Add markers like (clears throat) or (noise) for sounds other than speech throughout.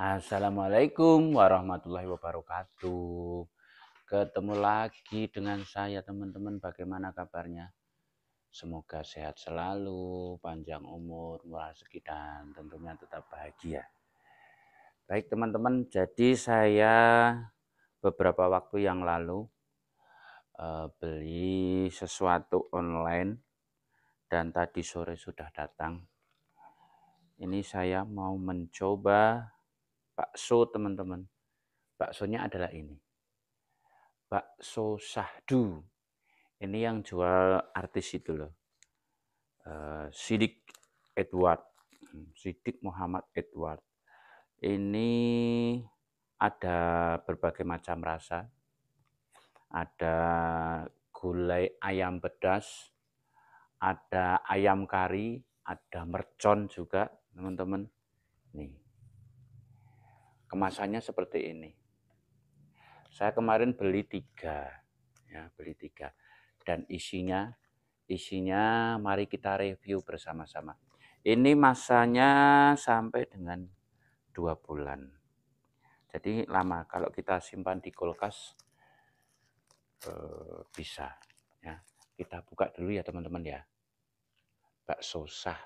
Assalamualaikum warahmatullahi wabarakatuh. Ketemu lagi dengan saya teman-teman. Bagaimana kabarnya? Semoga sehat selalu, panjang umur, rezeki sekitar, tentunya tetap bahagia. Baik teman-teman, jadi saya beberapa waktu yang lalu uh, beli sesuatu online dan tadi sore sudah datang. Ini saya mau mencoba bakso teman-teman. Baksonya adalah ini. Bakso sahdu. Ini yang jual artis itu loh. Eh, Sidik Edward. Hmm, Sidik Muhammad Edward. Ini ada berbagai macam rasa. Ada gulai ayam pedas, ada ayam kari, ada mercon juga, teman-teman. Nih, Kemasannya seperti ini. Saya kemarin beli tiga, ya beli tiga, dan isinya, isinya mari kita review bersama-sama. Ini masanya sampai dengan dua bulan. Jadi lama kalau kita simpan di kulkas eh, bisa. Ya. Kita buka dulu ya teman-teman ya. Bakso sah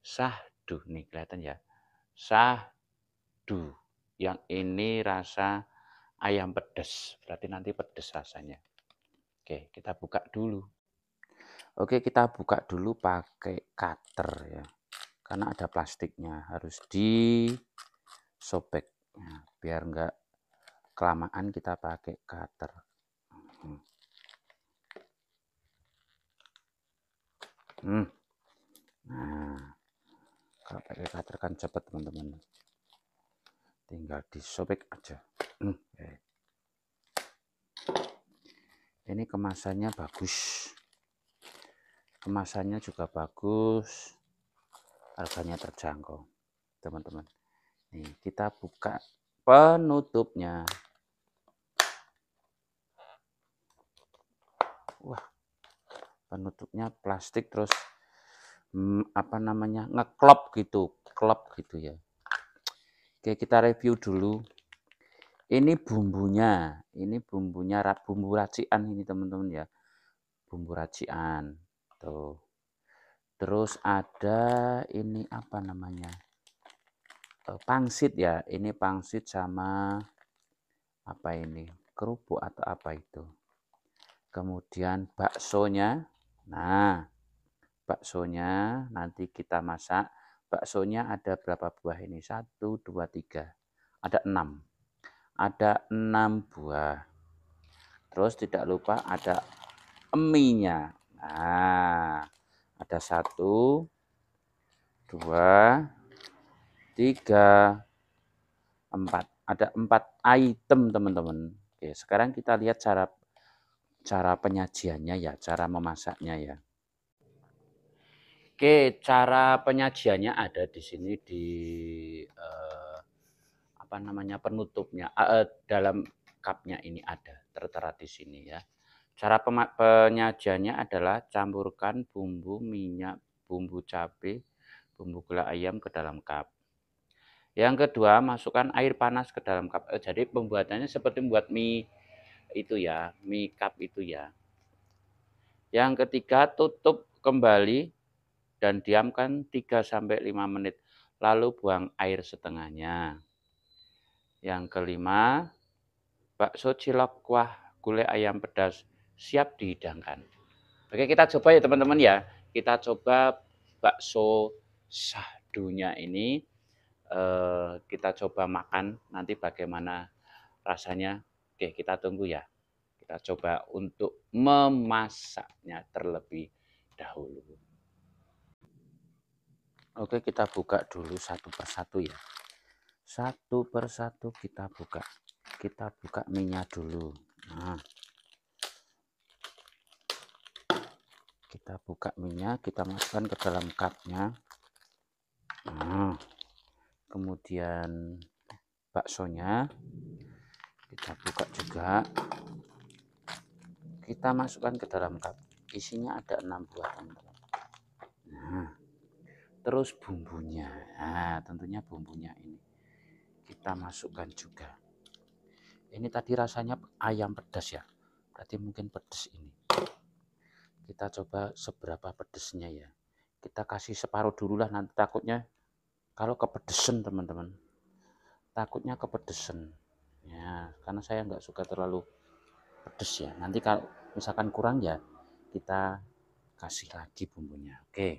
sahdu nih kelihatan ya sahdu yang ini rasa ayam pedas. Berarti nanti pedas rasanya. Oke, kita buka dulu. Oke, kita buka dulu pakai cutter ya. Karena ada plastiknya, harus disobek. Nah, biar enggak kelamaan kita pakai cutter. Hmm. hmm. Nah, kalau pakai cutter kan cepat teman-teman tinggal disobek aja hmm, ya. ini kemasannya bagus kemasannya juga bagus harganya terjangkau teman-teman nih kita buka penutupnya wah penutupnya plastik terus hmm, apa namanya ngeklop gitu klop gitu ya Oke, kita review dulu. Ini bumbunya, ini bumbunya bumbu racian ini teman-teman ya. Bumbu racian. Tuh. Terus ada ini apa namanya? Eh, pangsit ya. Ini pangsit sama apa ini? kerupuk atau apa itu. Kemudian baksonya. Nah, baksonya nanti kita masak Baksonya ada berapa buah ini? Satu, dua, tiga. Ada enam. Ada enam buah. Terus tidak lupa ada eminya. Nah, ada satu, dua, tiga, empat. Ada empat item teman-teman. Oke, sekarang kita lihat cara cara penyajiannya ya, cara memasaknya ya. Oke, cara penyajiannya ada di sini di eh, apa namanya penutupnya eh, dalam cupnya ini ada tertera di sini ya. Cara penyajiannya adalah campurkan bumbu minyak, bumbu cabai, bumbu gula ayam ke dalam cup. Yang kedua, masukkan air panas ke dalam cup. Eh, jadi pembuatannya seperti membuat mie itu ya, mie cup itu ya. Yang ketiga, tutup kembali dan diamkan 3-5 menit, lalu buang air setengahnya. Yang kelima, bakso cilok kuah gulai ayam pedas siap dihidangkan. Oke, kita coba ya teman-teman ya. Kita coba bakso sahdunya ini. Eh, kita coba makan nanti bagaimana rasanya. Oke, kita tunggu ya. Kita coba untuk memasaknya terlebih dahulu. Oke, kita buka dulu satu persatu ya. Satu persatu kita buka. Kita buka minyak dulu. Nah. Kita buka minyak, kita masukkan ke dalam cupnya. Nah. Kemudian baksonya kita buka juga. Kita masukkan ke dalam cup. Isinya ada enam buah, teman-teman terus bumbunya nah, tentunya bumbunya ini kita masukkan juga ini tadi rasanya ayam pedas ya berarti mungkin pedas ini kita coba seberapa pedasnya ya kita kasih separuh dulu lah nanti takutnya kalau kepedesan teman-teman takutnya kepedesan, ya karena saya nggak suka terlalu pedas ya nanti kalau misalkan kurang ya kita kasih lagi bumbunya oke okay.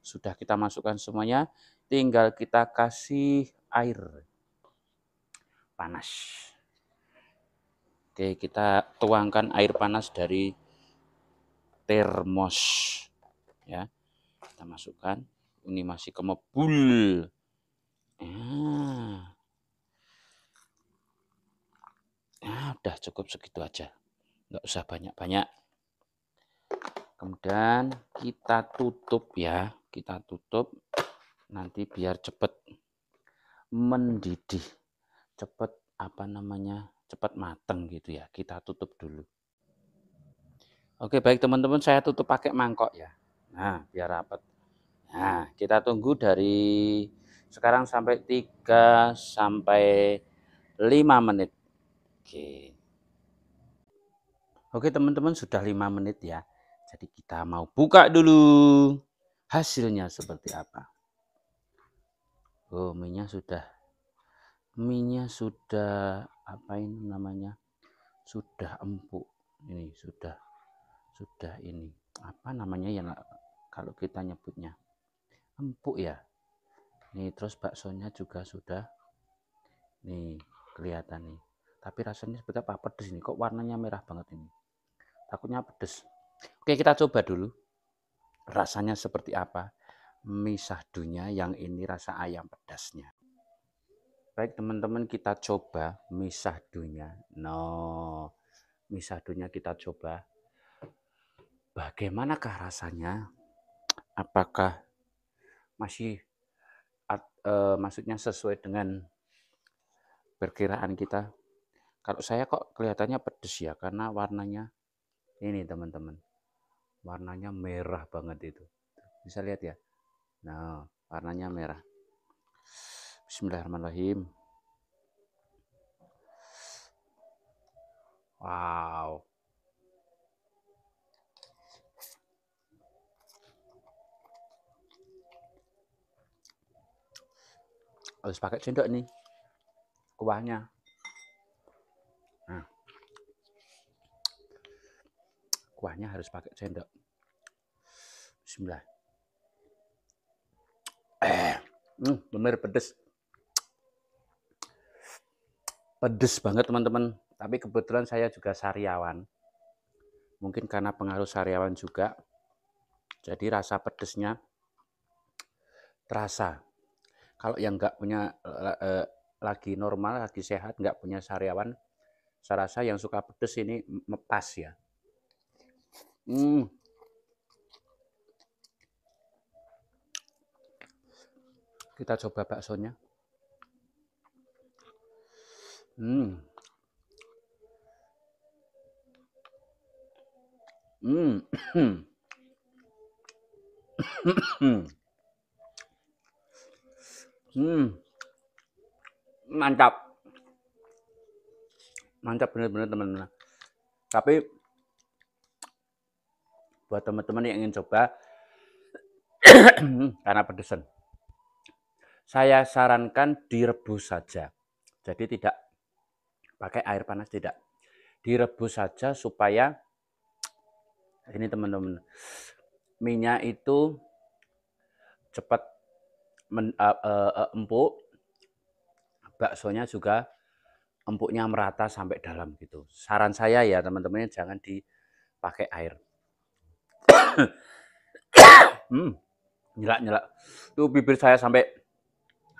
Sudah kita masukkan semuanya, tinggal kita kasih air panas. Oke, kita tuangkan air panas dari termos ya. Kita masukkan. Ini masih kemebul. Nah. nah, udah cukup segitu aja. nggak usah banyak-banyak. Kemudian kita tutup ya kita tutup nanti biar cepat mendidih cepat apa namanya cepat mateng gitu ya kita tutup dulu oke baik teman-teman saya tutup pakai mangkok ya nah biar rapat nah kita tunggu dari sekarang sampai 3 sampai 5 menit oke oke teman-teman sudah 5 menit ya jadi kita mau buka dulu hasilnya seperti apa oh minyak sudah minyak sudah apa ini namanya sudah empuk ini sudah sudah ini apa namanya ya kalau kita nyebutnya empuk ya nih terus baksonya juga sudah nih kelihatan nih tapi rasanya seperti apa pedes ini kok warnanya merah banget ini takutnya pedes oke kita coba dulu rasanya seperti apa misah sahdunya yang ini rasa ayam pedasnya baik teman-teman kita coba misah sahdunya no misah sahdunya kita coba bagaimanakah rasanya apakah masih uh, maksudnya sesuai dengan perkiraan kita kalau saya kok kelihatannya pedes ya karena warnanya ini teman-teman warnanya merah banget itu bisa lihat ya nah warnanya merah Bismillahirrahmanirrahim wow harus pakai sendok nih kuahnya kuahnya harus pakai sendok bismillah eh, hmm, bener pedes pedes banget teman-teman tapi kebetulan saya juga sariawan mungkin karena pengaruh sariawan juga jadi rasa pedesnya terasa kalau yang nggak punya eh, lagi normal lagi sehat nggak punya sariawan saya rasa yang suka pedes ini mepas ya Hmm. Kita coba baksonya. Hmm. Hmm. (coughs) hmm. Mantap. Mantap benar-benar teman-teman. Tapi buat teman-teman yang ingin coba (clears throat) karena pedesan. Saya sarankan direbus saja. Jadi tidak pakai air panas tidak. Direbus saja supaya ini teman-teman minyak itu cepat men, uh, uh, uh, empuk. Baksonya juga empuknya merata sampai dalam gitu. Saran saya ya teman-teman jangan dipakai air. (coughs) hmm, nyelak-nyelak. Itu bibir saya sampai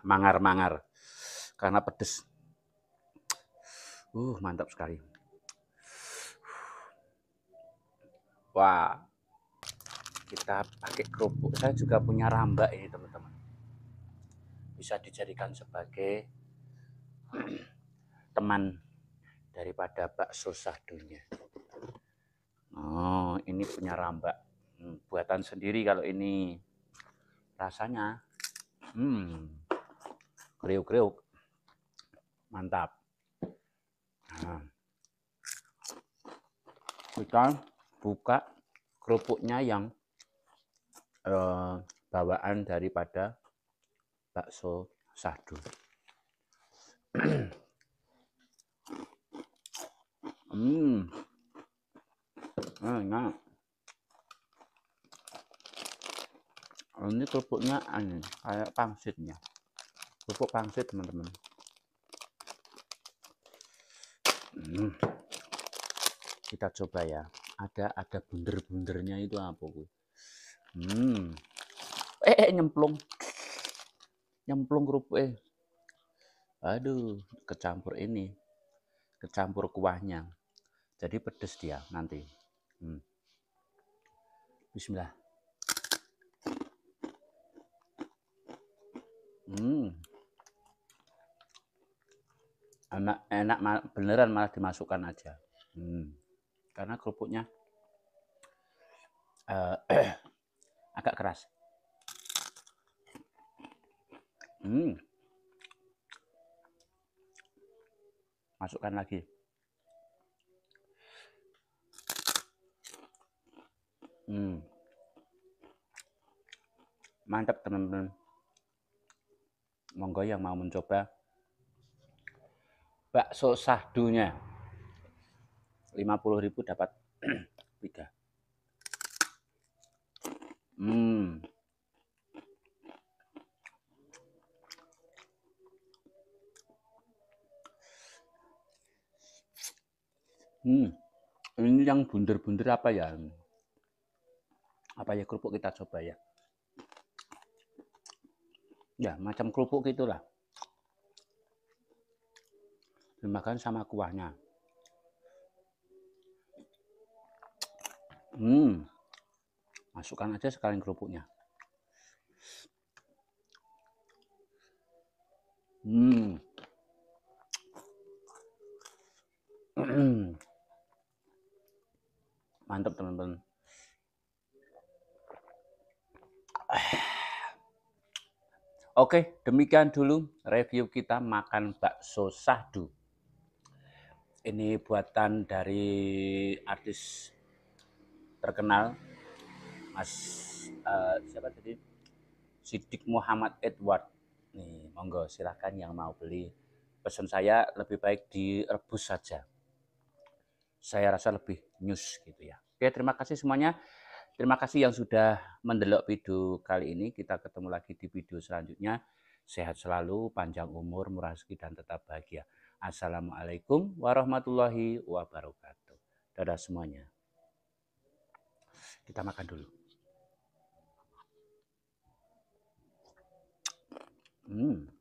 mangar-mangar karena pedes. Uh, mantap sekali. Wah. Kita pakai kerupuk. Saya juga punya rambak ini, teman-teman. Bisa dijadikan sebagai (coughs) teman daripada bakso sadunya. Oh, ini punya rambak buatan sendiri kalau ini rasanya hmm kriuk-kriuk mantap nah, kita buka kerupuknya yang eh, bawaan daripada bakso sadu (clears throat) hmm ah, enak ini kerupuknya aneh kayak pangsitnya kerupuk pangsit teman-teman hmm. kita coba ya ada ada bunder-bundernya itu apa gue hmm eh, eh nyemplung nyemplung kerupuk eh aduh kecampur ini kecampur kuahnya jadi pedes dia nanti hmm. Bismillah Hmm. Enak, enak beneran malah dimasukkan aja. Hmm. Karena kerupuknya uh, (clears throat) agak keras. Hmm. Masukkan lagi. Hmm. Mantap teman-teman monggo yang mau mencoba bakso sahdunya 50.000 dapat (clears throat) tiga hmm Hmm, ini yang bunder-bunder apa ya? Apa ya kerupuk kita coba ya? ya macam kerupuk gitulah dimakan sama kuahnya hmm masukkan aja sekalian kerupuknya hmm (clears throat) mantap teman-teman Oke, demikian dulu review kita makan bakso sahdu. Ini buatan dari artis terkenal Mas uh, siapa tadi? Sidik Muhammad Edward. Nih, monggo silahkan yang mau beli. Pesan saya lebih baik direbus saja. Saya rasa lebih nyus gitu ya. Oke, terima kasih semuanya. Terima kasih yang sudah mendelok video kali ini. Kita ketemu lagi di video selanjutnya. Sehat selalu, panjang umur, murah rezeki, dan tetap bahagia. Assalamualaikum warahmatullahi wabarakatuh. Dadah semuanya. Kita makan dulu. Hmm.